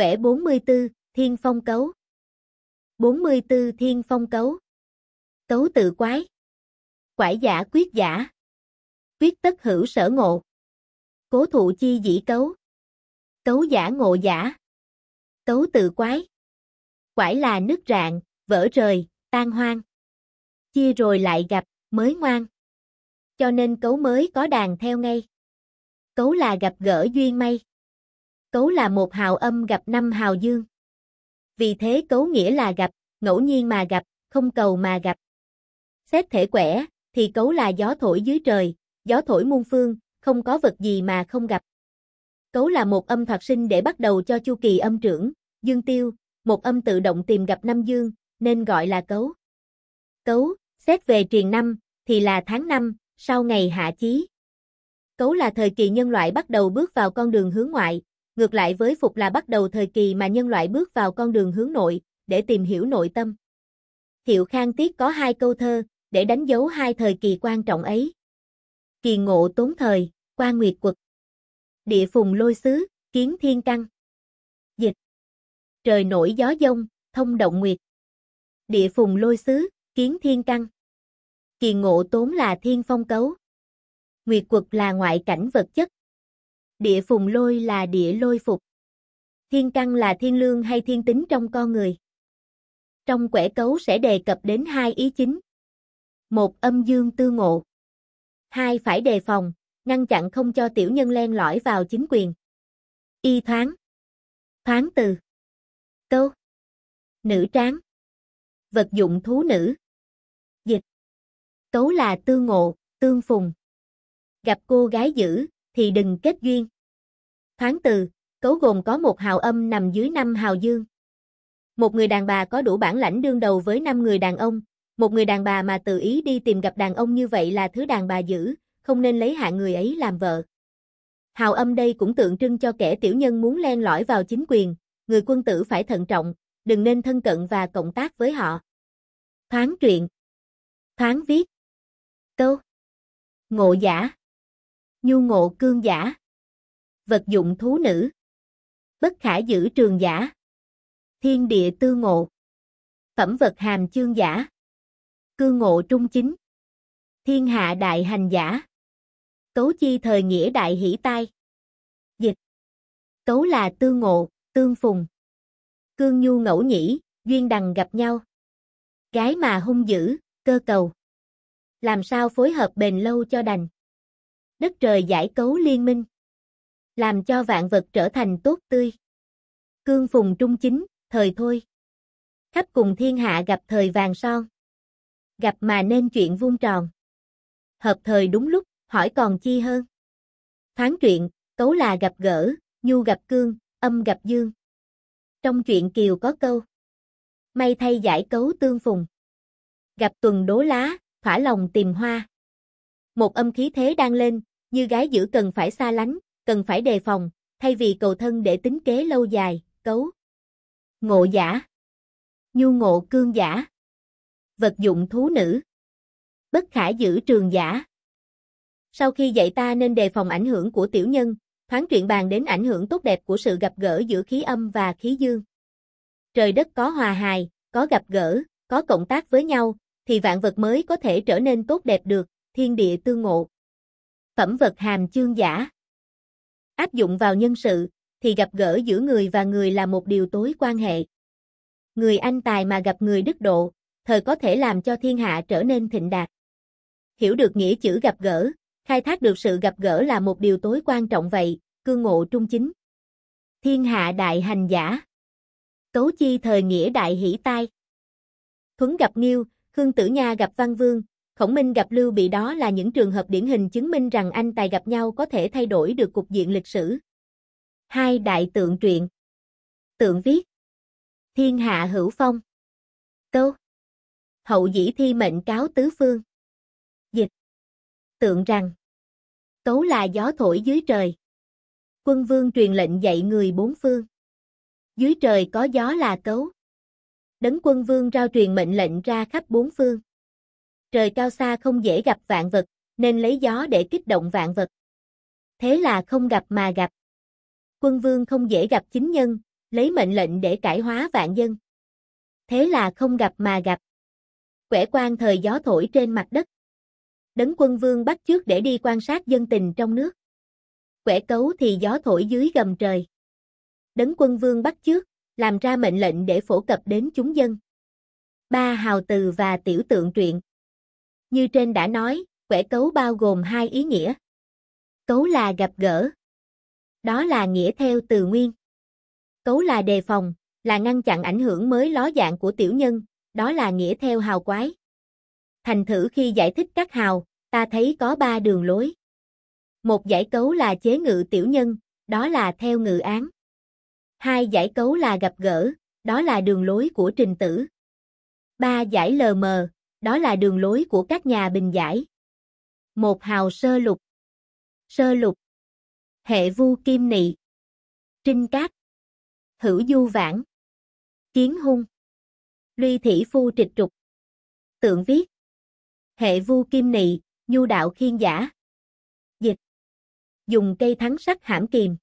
Quẻ 44, Thiên Phong Cấu 44 Thiên Phong Cấu Cấu tự quái Quải giả quyết giả Quyết tất hữu sở ngộ Cố thụ chi dĩ cấu Cấu giả ngộ giả Cấu tự quái Quải là nước rạn, vỡ rời, tan hoang Chia rồi lại gặp, mới ngoan Cho nên cấu mới có đàn theo ngay Cấu là gặp gỡ duyên may cấu là một hào âm gặp năm hào dương. Vì thế cấu nghĩa là gặp, ngẫu nhiên mà gặp, không cầu mà gặp. Xét thể quẻ, thì cấu là gió thổi dưới trời, gió thổi muôn phương, không có vật gì mà không gặp. Cấu là một âm thoạt sinh để bắt đầu cho chu kỳ âm trưởng, dương tiêu, một âm tự động tìm gặp năm dương, nên gọi là cấu. Cấu, xét về triền năm, thì là tháng năm, sau ngày hạ chí. Cấu là thời kỳ nhân loại bắt đầu bước vào con đường hướng ngoại, Ngược lại với Phục là bắt đầu thời kỳ mà nhân loại bước vào con đường hướng nội, để tìm hiểu nội tâm. Thiệu Khang Tiết có hai câu thơ, để đánh dấu hai thời kỳ quan trọng ấy. Kỳ ngộ tốn thời, qua nguyệt quật. Địa phùng lôi xứ, kiến thiên căng. Dịch. Trời nổi gió dông, thông động nguyệt. Địa phùng lôi xứ, kiến thiên căng. Kỳ ngộ tốn là thiên phong cấu. Nguyệt quật là ngoại cảnh vật chất, địa phùng lôi là địa lôi phục. Thiên căn là thiên lương hay thiên tính trong con người. Trong quẻ cấu sẽ đề cập đến hai ý chính. Một âm dương tư ngộ. Hai phải đề phòng, ngăn chặn không cho tiểu nhân len lỏi vào chính quyền. Y thoáng. Thoáng từ. Câu. Nữ tráng. Vật dụng thú nữ. Dịch. Cấu là tư ngộ, tương phùng. Gặp cô gái dữ, thì đừng kết duyên. Thoáng từ, cấu gồm có một hào âm nằm dưới năm hào dương. Một người đàn bà có đủ bản lãnh đương đầu với năm người đàn ông, một người đàn bà mà tự ý đi tìm gặp đàn ông như vậy là thứ đàn bà giữ, không nên lấy hạ người ấy làm vợ. Hào âm đây cũng tượng trưng cho kẻ tiểu nhân muốn len lỏi vào chính quyền, người quân tử phải thận trọng, đừng nên thân cận và cộng tác với họ. Thoáng truyện Thoáng viết Câu Ngộ giả Nhu ngộ cương giả. Vật dụng thú nữ. Bất khả giữ trường giả. Thiên địa tư ngộ. Phẩm vật hàm chương giả. cư ngộ trung chính. Thiên hạ đại hành giả. Cấu chi thời nghĩa đại hỷ tai. Dịch. Cấu là tư ngộ, tương phùng. Cương nhu ngẫu nhĩ, duyên đằng gặp nhau. Gái mà hung dữ, cơ cầu. Làm sao phối hợp bền lâu cho đành đất trời giải cấu liên minh. Làm cho vạn vật trở thành tốt tươi. Cương phùng trung chính, thời thôi. Khắp cùng thiên hạ gặp thời vàng son. Gặp mà nên chuyện vuông tròn. Hợp thời đúng lúc, hỏi còn chi hơn. Thoáng chuyện cấu là gặp gỡ, nhu gặp cương, âm gặp dương. Trong chuyện Kiều có câu. May thay giải cấu tương phùng. Gặp tuần đố lá, thỏa lòng tìm hoa. Một âm khí thế đang lên, như gái giữ cần phải xa lánh, cần phải đề phòng, thay vì cầu thân để tính kế lâu dài, cấu. Ngộ giả Nhu ngộ cương giả Vật dụng thú nữ Bất khả giữ trường giả Sau khi dạy ta nên đề phòng ảnh hưởng của tiểu nhân, thoáng chuyện bàn đến ảnh hưởng tốt đẹp của sự gặp gỡ giữa khí âm và khí dương. Trời đất có hòa hài, có gặp gỡ, có cộng tác với nhau, thì vạn vật mới có thể trở nên tốt đẹp được, thiên địa tương ngộ phẩm vật hàm chương giả. Áp dụng vào nhân sự, thì gặp gỡ giữa người và người là một điều tối quan hệ. Người anh tài mà gặp người đức độ, thời có thể làm cho thiên hạ trở nên thịnh đạt. Hiểu được nghĩa chữ gặp gỡ, khai thác được sự gặp gỡ là một điều tối quan trọng vậy, cương ngộ trung chính. Thiên hạ đại hành giả. Cấu chi thời nghĩa đại hỷ tai. Thuấn gặp Nghiêu, Khương Tử Nha gặp Văn Vương, Khổng Minh gặp Lưu Bị đó là những trường hợp điển hình chứng minh rằng anh tài gặp nhau có thể thay đổi được cục diện lịch sử. Hai đại tượng truyện Tượng viết Thiên hạ hữu phong Câu Hậu dĩ thi mệnh cáo tứ phương Dịch Tượng rằng Tấu là gió thổi dưới trời Quân vương truyền lệnh dạy người bốn phương Dưới trời có gió là cấu Đấng quân vương rao truyền mệnh lệnh ra khắp bốn phương trời cao xa không dễ gặp vạn vật, nên lấy gió để kích động vạn vật. Thế là không gặp mà gặp. Quân vương không dễ gặp chính nhân, lấy mệnh lệnh để cải hóa vạn dân. Thế là không gặp mà gặp. Quẻ quan thời gió thổi trên mặt đất. Đấng quân vương bắt trước để đi quan sát dân tình trong nước. Quẻ cấu thì gió thổi dưới gầm trời. Đấng quân vương bắt trước, làm ra mệnh lệnh để phổ cập đến chúng dân. Ba hào từ và tiểu tượng truyện như trên đã nói, quẻ cấu bao gồm hai ý nghĩa. Cấu là gặp gỡ. Đó là nghĩa theo từ nguyên. Cấu là đề phòng, là ngăn chặn ảnh hưởng mới ló dạng của tiểu nhân, đó là nghĩa theo hào quái. Thành thử khi giải thích các hào, ta thấy có ba đường lối. Một giải cấu là chế ngự tiểu nhân, đó là theo ngự án. Hai giải cấu là gặp gỡ, đó là đường lối của trình tử. Ba giải lờ mờ, đó là đường lối của các nhà bình giải. Một hào sơ lục. Sơ lục. Hệ vu kim nị. Trinh cát. Hữu du vãng. Kiến hung. Luy thủy phu trịch trục. Tượng viết. Hệ vu kim nị, nhu đạo khiên giả. Dịch. Dùng cây thắng sắt hãm kìm.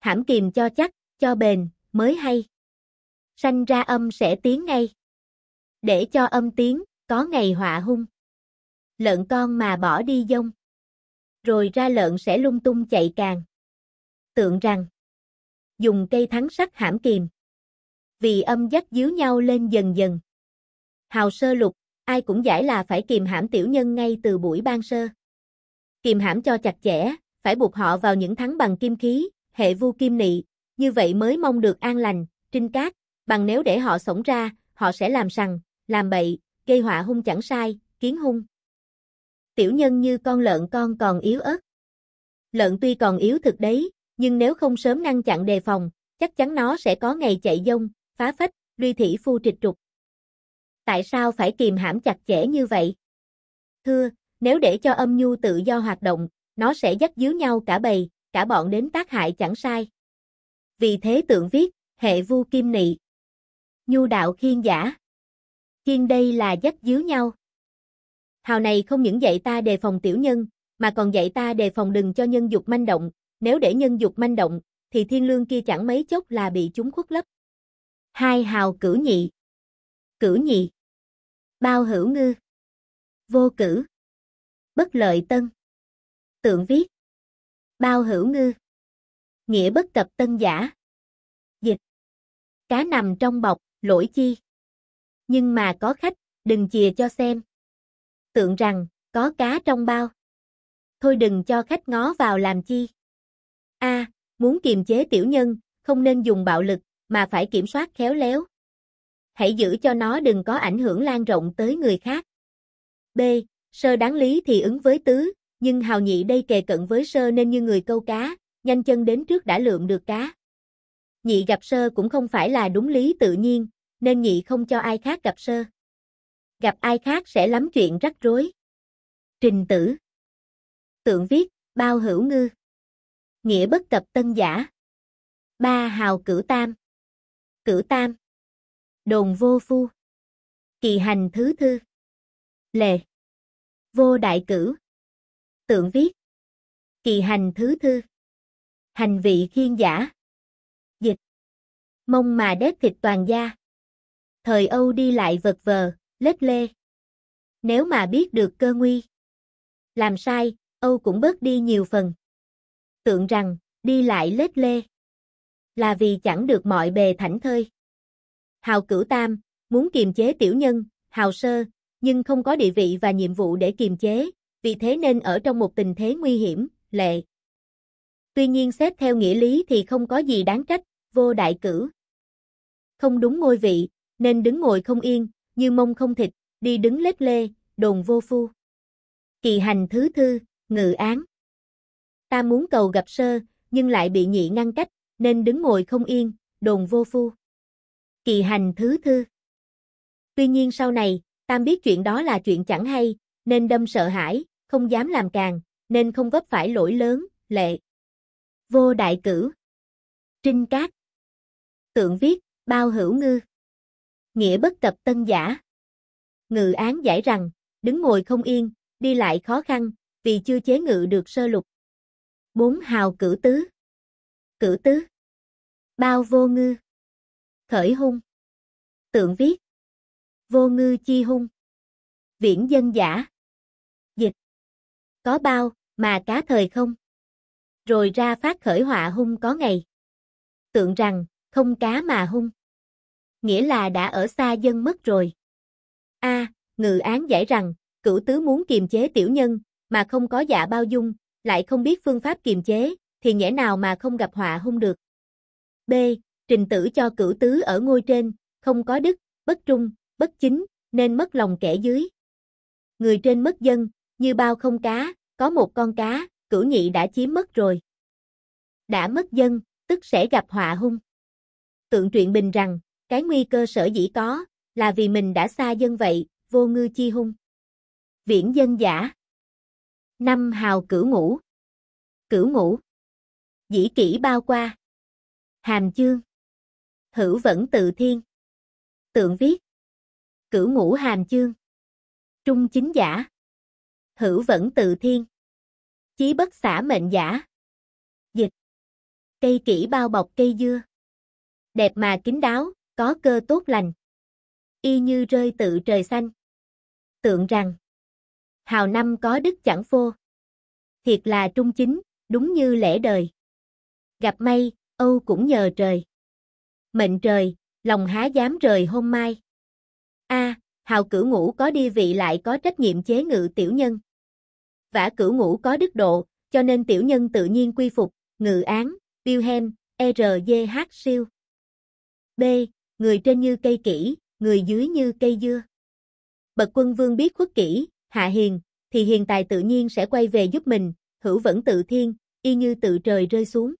Hãm kìm cho chắc, cho bền, mới hay. Sanh ra âm sẽ tiếng ngay. Để cho âm tiếng, có ngày họa hung. Lợn con mà bỏ đi dông. Rồi ra lợn sẽ lung tung chạy càng. Tượng rằng. Dùng cây thắng sắt hãm kìm. Vì âm dắt díu nhau lên dần dần. Hào sơ lục, ai cũng giải là phải kìm hãm tiểu nhân ngay từ buổi ban sơ. Kìm hãm cho chặt chẽ, phải buộc họ vào những thắng bằng kim khí, hệ vu kim nị, như vậy mới mong được an lành, trinh cát, bằng nếu để họ sống ra, họ sẽ làm sằng, làm bậy, gây họa hung chẳng sai, kiến hung. Tiểu nhân như con lợn con còn yếu ớt. Lợn tuy còn yếu thực đấy, nhưng nếu không sớm ngăn chặn đề phòng, chắc chắn nó sẽ có ngày chạy dông, phá phách, luy thủy phu trịch trục. Tại sao phải kìm hãm chặt chẽ như vậy? Thưa, nếu để cho âm nhu tự do hoạt động, nó sẽ dắt díu nhau cả bầy, cả bọn đến tác hại chẳng sai. Vì thế tượng viết, hệ vu kim nị. Nhu đạo khiên giả. Kiên đây là dắt díu nhau. Hào này không những dạy ta đề phòng tiểu nhân, mà còn dạy ta đề phòng đừng cho nhân dục manh động, nếu để nhân dục manh động, thì thiên lương kia chẳng mấy chốc là bị chúng khuất lấp. Hai hào cử nhị. Cử nhị. Bao hữu ngư. Vô cử. Bất lợi tân. Tượng viết. Bao hữu ngư. Nghĩa bất cập tân giả. Dịch. Cá nằm trong bọc, lỗi chi. Nhưng mà có khách, đừng chìa cho xem. Tượng rằng, có cá trong bao. Thôi đừng cho khách ngó vào làm chi. A, muốn kiềm chế tiểu nhân, không nên dùng bạo lực, mà phải kiểm soát khéo léo. Hãy giữ cho nó đừng có ảnh hưởng lan rộng tới người khác. B, sơ đáng lý thì ứng với tứ, nhưng hào nhị đây kề cận với sơ nên như người câu cá, nhanh chân đến trước đã lượm được cá. Nhị gặp sơ cũng không phải là đúng lý tự nhiên, nên nhị không cho ai khác gặp sơ. Gặp ai khác sẽ lắm chuyện rắc rối. Trình tử Tượng viết, bao hữu ngư Nghĩa bất cập tân giả Ba hào cửu tam Cửu tam Đồn vô phu Kỳ hành thứ thư Lề Vô đại cử, Tượng viết Kỳ hành thứ thư Hành vị khiên giả Dịch Mông mà đếp thịt toàn da thời Âu đi lại vật vờ, lết lê. Nếu mà biết được cơ nguy, làm sai, Âu cũng bớt đi nhiều phần. Tượng rằng, đi lại lết lê, là vì chẳng được mọi bề thảnh thơi. Hào cửu tam, muốn kiềm chế tiểu nhân, hào sơ, nhưng không có địa vị và nhiệm vụ để kiềm chế, vì thế nên ở trong một tình thế nguy hiểm, lệ. Tuy nhiên xét theo nghĩa lý thì không có gì đáng trách, vô đại cử. Không đúng ngôi vị, nên đứng ngồi không yên, như mông không thịt, đi đứng lép lê, đồn vô phu. Kỳ hành thứ thư, ngự án. Ta muốn cầu gặp sơ, nhưng lại bị nhị ngăn cách, nên đứng ngồi không yên, đồn vô phu. Kỳ hành thứ thư. Tuy nhiên sau này, Tam biết chuyện đó là chuyện chẳng hay, nên đâm sợ hãi, không dám làm càng, nên không vấp phải lỗi lớn, lệ. Vô đại cử. Trinh Cát. Tượng viết, bao hữu ngư nghĩa bất tập tân giả. Ngự án giải rằng, đứng ngồi không yên, đi lại khó khăn, vì chưa chế ngự được sơ lục. Bốn hào cử tứ. Cử tứ. Bao vô ngư. Khởi hung. Tượng viết. Vô ngư chi hung. Viễn dân giả. Dịch. Có bao, mà cá thời không. Rồi ra phát khởi họa hung có ngày. Tượng rằng, không cá mà hung nghĩa là đã ở xa dân mất rồi. A, ngự án giải rằng, cửu tứ muốn kiềm chế tiểu nhân, mà không có dạ bao dung, lại không biết phương pháp kiềm chế, thì nhẽ nào mà không gặp họa hung được. B, trình tử cho cửu tứ ở ngôi trên, không có đức, bất trung, bất chính, nên mất lòng kẻ dưới. Người trên mất dân, như bao không cá, có một con cá, cửu nhị đã chiếm mất rồi. Đã mất dân, tức sẽ gặp họa hung. Tượng truyện bình rằng, cái nguy cơ sở dĩ có, là vì mình đã xa dân vậy, vô ngư chi hung. Viễn dân giả Năm hào cửu ngũ Cửu ngũ Dĩ kỷ bao qua Hàm chương Hữu vẫn tự thiên Tượng viết Cửu ngũ hàm chương Trung chính giả Hữu vẫn tự thiên Chí bất xả mệnh giả Dịch Cây kỷ bao bọc cây dưa Đẹp mà kín đáo, có cơ tốt lành. Y như rơi tự trời xanh. Tượng rằng, hào năm có đức chẳng phô. Thiệt là trung chính, đúng như lẽ đời. Gặp may, Âu cũng nhờ trời. Mệnh trời, lòng há dám rời hôm mai. A, hào cửu ngũ có đi vị lại có trách nhiệm chế ngự tiểu nhân. Vả cửu ngũ có đức độ, cho nên tiểu nhân tự nhiên quy phục, ngự án, Wilhelm, e R.J.H. siêu. B người trên như cây kỷ, người dưới như cây dưa. Bậc quân vương biết khuất kỷ, hạ hiền, thì hiền tài tự nhiên sẽ quay về giúp mình, hữu vẫn tự thiên, y như tự trời rơi xuống.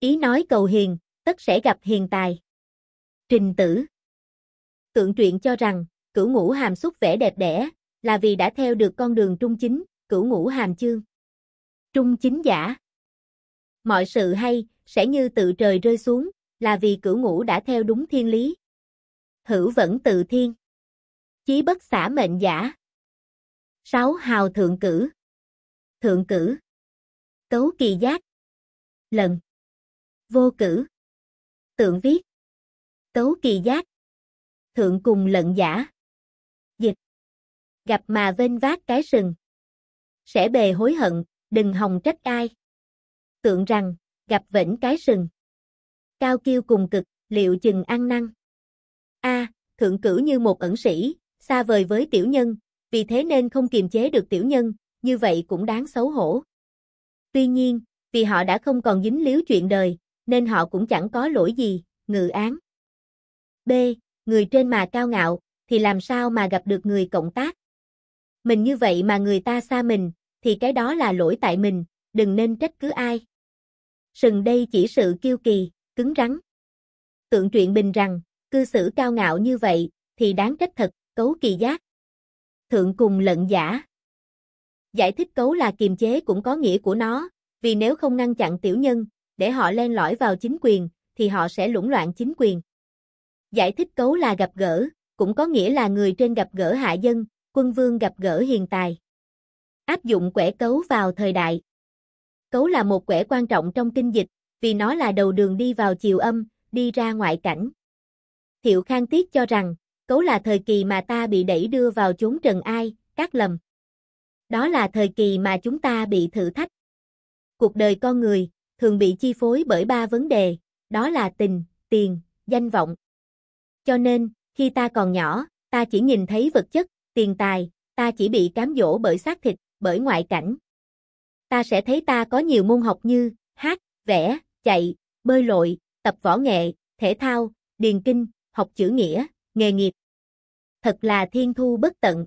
Ý nói cầu hiền, tất sẽ gặp hiền tài. Trình tử Tượng truyện cho rằng, cửu ngũ hàm xuất vẻ đẹp đẽ, là vì đã theo được con đường trung chính, cửu ngũ hàm chương. Trung chính giả Mọi sự hay, sẽ như tự trời rơi xuống, là vì cửu ngũ đã theo đúng thiên lý. Hữu vẫn tự thiên. Chí bất xả mệnh giả. Sáu Hào thượng cử. Thượng cử. Cấu kỳ giác. Lần. Vô cử. Tượng viết. Cấu kỳ giác. Thượng cùng lận giả. Dịch. Gặp mà vênh vác cái sừng. Sẽ bề hối hận, đừng hòng trách ai. Tượng rằng, gặp vĩnh cái sừng cao kiêu cùng cực, liệu chừng ăn năn. A, thượng cử như một ẩn sĩ, xa vời với tiểu nhân, vì thế nên không kiềm chế được tiểu nhân, như vậy cũng đáng xấu hổ. Tuy nhiên, vì họ đã không còn dính líu chuyện đời, nên họ cũng chẳng có lỗi gì, ngự án. B, người trên mà cao ngạo, thì làm sao mà gặp được người cộng tác? Mình như vậy mà người ta xa mình, thì cái đó là lỗi tại mình, đừng nên trách cứ ai. Sừng đây chỉ sự kiêu kỳ cứng rắn. Tượng truyện bình rằng, cư xử cao ngạo như vậy, thì đáng trách thật, cấu kỳ giác. Thượng cùng lận giả. Giải thích cấu là kiềm chế cũng có nghĩa của nó, vì nếu không ngăn chặn tiểu nhân, để họ len lỏi vào chính quyền, thì họ sẽ lũng loạn chính quyền. Giải thích cấu là gặp gỡ, cũng có nghĩa là người trên gặp gỡ hạ dân, quân vương gặp gỡ hiền tài. Áp dụng quẻ cấu vào thời đại. Cấu là một quẻ quan trọng trong kinh dịch, vì nó là đầu đường đi vào chiều âm, đi ra ngoại cảnh. Thiệu Khang Tiết cho rằng, cấu là thời kỳ mà ta bị đẩy đưa vào chốn trần ai, các lầm. Đó là thời kỳ mà chúng ta bị thử thách. Cuộc đời con người, thường bị chi phối bởi ba vấn đề, đó là tình, tiền, danh vọng. Cho nên, khi ta còn nhỏ, ta chỉ nhìn thấy vật chất, tiền tài, ta chỉ bị cám dỗ bởi xác thịt, bởi ngoại cảnh. Ta sẽ thấy ta có nhiều môn học như hát, vẽ, chạy, bơi lội, tập võ nghệ, thể thao, điền kinh, học chữ nghĩa, nghề nghiệp. Thật là thiên thu bất tận.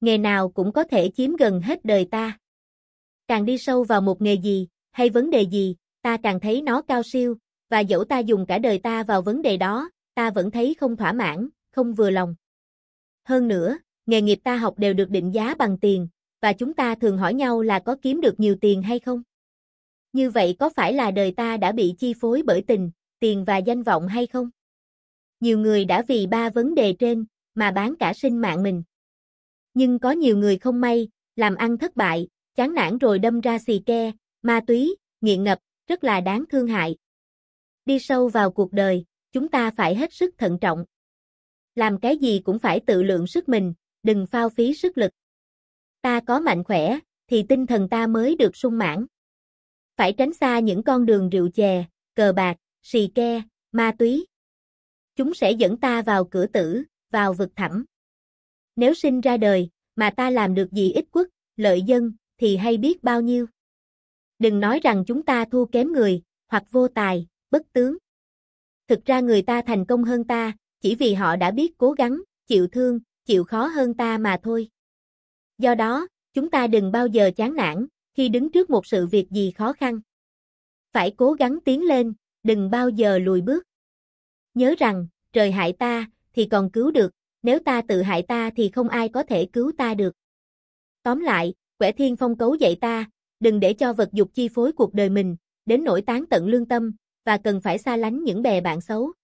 Nghề nào cũng có thể chiếm gần hết đời ta. Càng đi sâu vào một nghề gì, hay vấn đề gì, ta càng thấy nó cao siêu, và dẫu ta dùng cả đời ta vào vấn đề đó, ta vẫn thấy không thỏa mãn, không vừa lòng. Hơn nữa, nghề nghiệp ta học đều được định giá bằng tiền, và chúng ta thường hỏi nhau là có kiếm được nhiều tiền hay không như vậy có phải là đời ta đã bị chi phối bởi tình, tiền và danh vọng hay không? Nhiều người đã vì ba vấn đề trên mà bán cả sinh mạng mình. Nhưng có nhiều người không may, làm ăn thất bại, chán nản rồi đâm ra xì ke, ma túy, nghiện ngập, rất là đáng thương hại. Đi sâu vào cuộc đời, chúng ta phải hết sức thận trọng. Làm cái gì cũng phải tự lượng sức mình, đừng phao phí sức lực. Ta có mạnh khỏe, thì tinh thần ta mới được sung mãn phải tránh xa những con đường rượu chè, cờ bạc, xì ke, ma túy. Chúng sẽ dẫn ta vào cửa tử, vào vực thẳm. Nếu sinh ra đời, mà ta làm được gì ích quốc, lợi dân, thì hay biết bao nhiêu. Đừng nói rằng chúng ta thua kém người, hoặc vô tài, bất tướng. Thực ra người ta thành công hơn ta, chỉ vì họ đã biết cố gắng, chịu thương, chịu khó hơn ta mà thôi. Do đó, chúng ta đừng bao giờ chán nản, khi đứng trước một sự việc gì khó khăn. Phải cố gắng tiến lên, đừng bao giờ lùi bước. Nhớ rằng, trời hại ta, thì còn cứu được, nếu ta tự hại ta thì không ai có thể cứu ta được. Tóm lại, quẻ thiên phong cấu dạy ta, đừng để cho vật dục chi phối cuộc đời mình, đến nỗi tán tận lương tâm, và cần phải xa lánh những bè bạn xấu.